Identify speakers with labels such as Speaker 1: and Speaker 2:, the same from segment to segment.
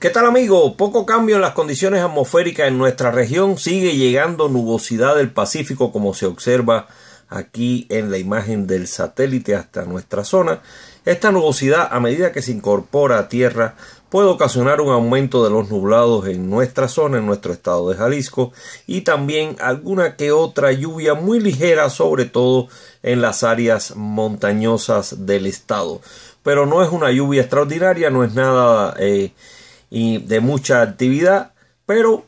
Speaker 1: ¿Qué tal amigo? Poco cambio en las condiciones atmosféricas en nuestra región. Sigue llegando nubosidad del Pacífico como se observa aquí en la imagen del satélite hasta nuestra zona. Esta nubosidad a medida que se incorpora a tierra puede ocasionar un aumento de los nublados en nuestra zona, en nuestro estado de Jalisco, y también alguna que otra lluvia muy ligera, sobre todo en las áreas montañosas del estado. Pero no es una lluvia extraordinaria, no es nada... Eh, y de mucha actividad, pero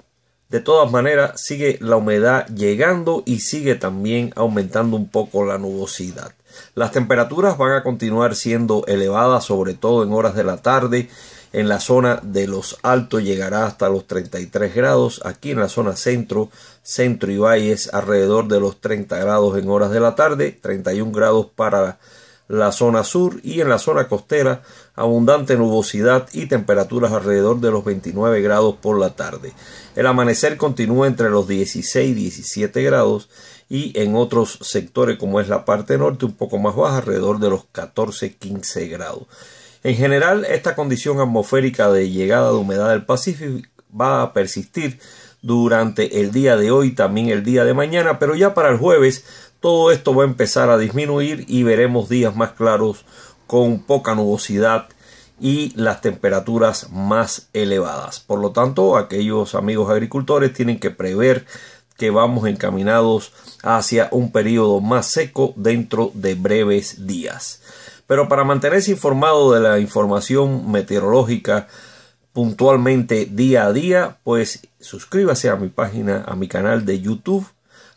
Speaker 1: de todas maneras sigue la humedad llegando y sigue también aumentando un poco la nubosidad. Las temperaturas van a continuar siendo elevadas, sobre todo en horas de la tarde. En la zona de los altos llegará hasta los 33 grados. Aquí en la zona centro, centro y valles, alrededor de los 30 grados en horas de la tarde, 31 grados para la zona sur y en la zona costera abundante nubosidad y temperaturas alrededor de los 29 grados por la tarde. El amanecer continúa entre los 16 y 17 grados y en otros sectores como es la parte norte un poco más baja alrededor de los 14-15 grados. En general, esta condición atmosférica de llegada de humedad del Pacífico va a persistir durante el día de hoy, también el día de mañana, pero ya para el jueves todo esto va a empezar a disminuir y veremos días más claros con poca nubosidad y las temperaturas más elevadas. Por lo tanto, aquellos amigos agricultores tienen que prever que vamos encaminados hacia un periodo más seco dentro de breves días. Pero para mantenerse informado de la información meteorológica puntualmente día a día, pues suscríbase a mi página, a mi canal de YouTube.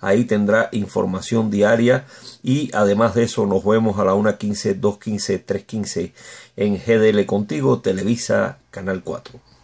Speaker 1: Ahí tendrá información diaria y además de eso nos vemos a la 1.15, 2.15, 3.15 en GDL Contigo, Televisa, Canal 4.